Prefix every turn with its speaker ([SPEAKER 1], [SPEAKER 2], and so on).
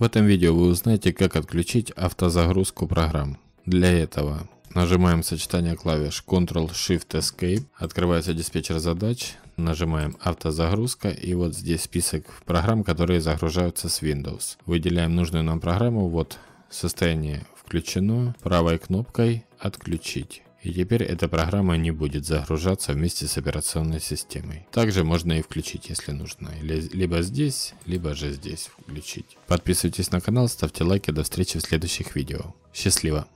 [SPEAKER 1] В этом видео вы узнаете, как отключить автозагрузку программ. Для этого нажимаем сочетание клавиш Ctrl-Shift-Escape, открывается диспетчер задач, нажимаем автозагрузка и вот здесь список программ, которые загружаются с Windows. Выделяем нужную нам программу, вот состояние включено, правой кнопкой отключить и теперь эта программа не будет загружаться вместе с операционной системой. Также можно и включить, если нужно, либо здесь, либо же здесь включить. Подписывайтесь на канал, ставьте лайки, до встречи в следующих видео. Счастливо!